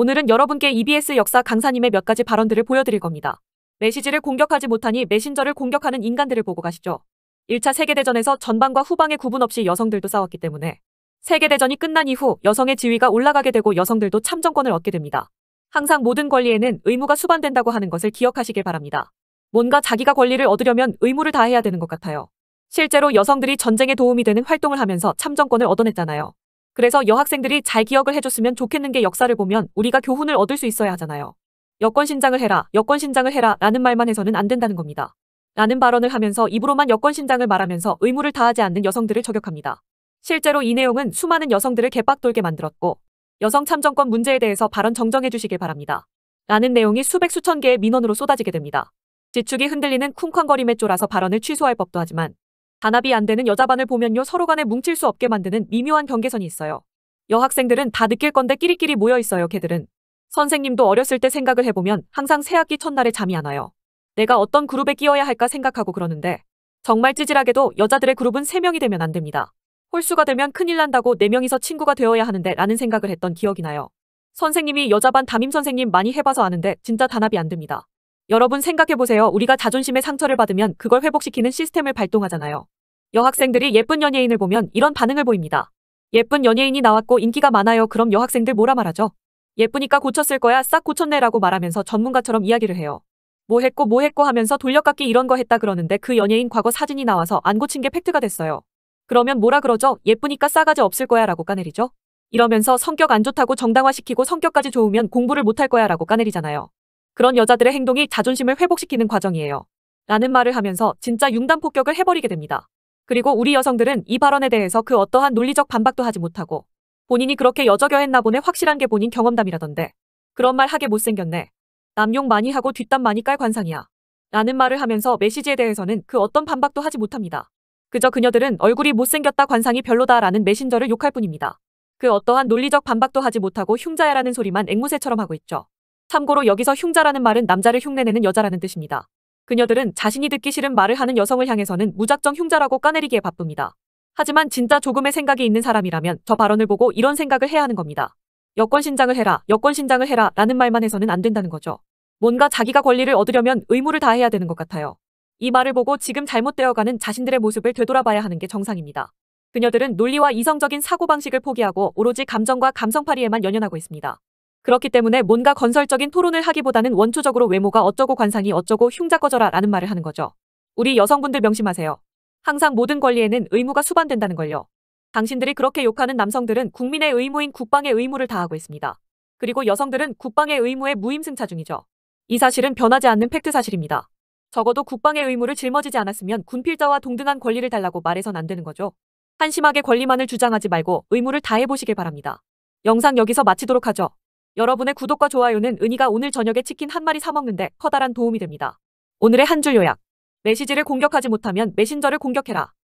오늘은 여러분께 EBS 역사 강사님의 몇 가지 발언들을 보여드릴 겁니다. 메시지를 공격하지 못하니 메신저를 공격하는 인간들을 보고 가시죠. 1차 세계대전에서 전방과 후방의 구분 없이 여성들도 싸웠기 때문에 세계대전이 끝난 이후 여성의 지위가 올라가게 되고 여성들도 참정권을 얻게 됩니다. 항상 모든 권리에는 의무가 수반된다고 하는 것을 기억하시길 바랍니다. 뭔가 자기가 권리를 얻으려면 의무를 다해야 되는 것 같아요. 실제로 여성들이 전쟁에 도움이 되는 활동을 하면서 참정권을 얻어냈잖아요. 그래서 여학생들이 잘 기억을 해줬으면 좋겠는 게 역사를 보면 우리가 교훈을 얻을 수 있어야 하잖아요. 여권 신장을 해라, 여권 신장을 해라 라는 말만 해서는 안 된다는 겁니다. 라는 발언을 하면서 입으로만 여권 신장을 말하면서 의무를 다하지 않는 여성들을 저격합니다. 실제로 이 내용은 수많은 여성들을 개빡돌게 만들었고 여성 참정권 문제에 대해서 발언 정정해 주시길 바랍니다. 라는 내용이 수백 수천 개의 민원으로 쏟아지게 됩니다. 지축이 흔들리는 쿵쾅거림에 쫄아서 발언을 취소할 법도 하지만 단합이 안 되는 여자반을 보면요 서로 간에 뭉칠 수 없게 만드는 미묘한 경계선이 있어요. 여학생들은 다 느낄 건데 끼리끼리 모여 있어요 걔들은. 선생님도 어렸을 때 생각을 해보면 항상 새학기 첫날에 잠이 안 와요. 내가 어떤 그룹에 끼어야 할까 생각하고 그러는데 정말 찌질하게도 여자들의 그룹은 3명이 되면 안 됩니다. 홀수가 되면 큰일 난다고 4명이서 친구가 되어야 하는데 라는 생각을 했던 기억이 나요. 선생님이 여자반 담임 선생님 많이 해봐서 아는데 진짜 단합이 안 됩니다. 여러분 생각해보세요. 우리가 자존심의 상처를 받으면 그걸 회복시키는 시스템을 발동하잖아요. 여학생들이 예쁜 연예인을 보면 이런 반응을 보입니다. 예쁜 연예인이 나왔고 인기가 많아요. 그럼 여학생들 뭐라 말하죠? 예쁘니까 고쳤을 거야. 싹 고쳤네라고 말하면서 전문가처럼 이야기를 해요. 뭐 했고 뭐 했고 하면서 돌려깎기 이런 거 했다 그러는데 그 연예인 과거 사진이 나와서 안 고친 게 팩트가 됐어요. 그러면 뭐라 그러죠? 예쁘니까 싸가지 없을 거야 라고 까내리죠? 이러면서 성격 안 좋다고 정당화시키고 성격까지 좋으면 공부를 못할 거야 라고 까내리잖아요. 그런 여자들의 행동이 자존심을 회복시키는 과정이에요. 라는 말을 하면서 진짜 융단 폭격을 해버리게 됩니다. 그리고 우리 여성들은 이 발언에 대해서 그 어떠한 논리적 반박도 하지 못하고 본인이 그렇게 여저여했나 보네 확실한 게 본인 경험담이라던데. 그런 말 하게 못생겼네. 남용 많이 하고 뒷담 많이 깔 관상이야. 라는 말을 하면서 메시지에 대해서는 그 어떤 반박도 하지 못합니다. 그저 그녀들은 얼굴이 못생겼다 관상이 별로다라는 메신저를 욕할 뿐입니다. 그 어떠한 논리적 반박도 하지 못하고 흉자야라는 소리만 앵무새처럼 하고 있죠. 참고로 여기서 흉자라는 말은 남자를 흉내내는 여자라는 뜻입니다. 그녀들은 자신이 듣기 싫은 말을 하는 여성을 향해서는 무작정 흉자라고 까내리기에 바쁩니다. 하지만 진짜 조금의 생각이 있는 사람이라면 저 발언을 보고 이런 생각을 해야 하는 겁니다. 여권 신장을 해라, 여권 신장을 해라 라는 말만 해서는 안 된다는 거죠. 뭔가 자기가 권리를 얻으려면 의무를 다해야 되는 것 같아요. 이 말을 보고 지금 잘못되어가는 자신들의 모습을 되돌아봐야 하는 게 정상입니다. 그녀들은 논리와 이성적인 사고방식을 포기하고 오로지 감정과 감성파리에만 연연하고 있습니다. 그렇기 때문에 뭔가 건설적인 토론을 하기보다는 원초적으로 외모가 어쩌고 관상이 어쩌고 흉자 꺼져라 라는 말을 하는 거죠. 우리 여성분들 명심하세요. 항상 모든 권리에는 의무가 수반된다는 걸요. 당신들이 그렇게 욕하는 남성들은 국민의 의무인 국방의 의무를 다하고 있습니다. 그리고 여성들은 국방의 의무에 무임승차 중이죠. 이 사실은 변하지 않는 팩트 사실입니다. 적어도 국방의 의무를 짊어지지 않았으면 군필자와 동등한 권리를 달라고 말해선 안 되는 거죠. 한심하게 권리만을 주장하지 말고 의무를 다해보시길 바랍니다. 영상 여기서 마치도록 하죠. 여러분의 구독과 좋아요는 은희가 오늘 저녁에 치킨 한 마리 사먹는데 커다란 도움이 됩니다. 오늘의 한 줄 요약. 메시지를 공격하지 못하면 메신저를 공격해라.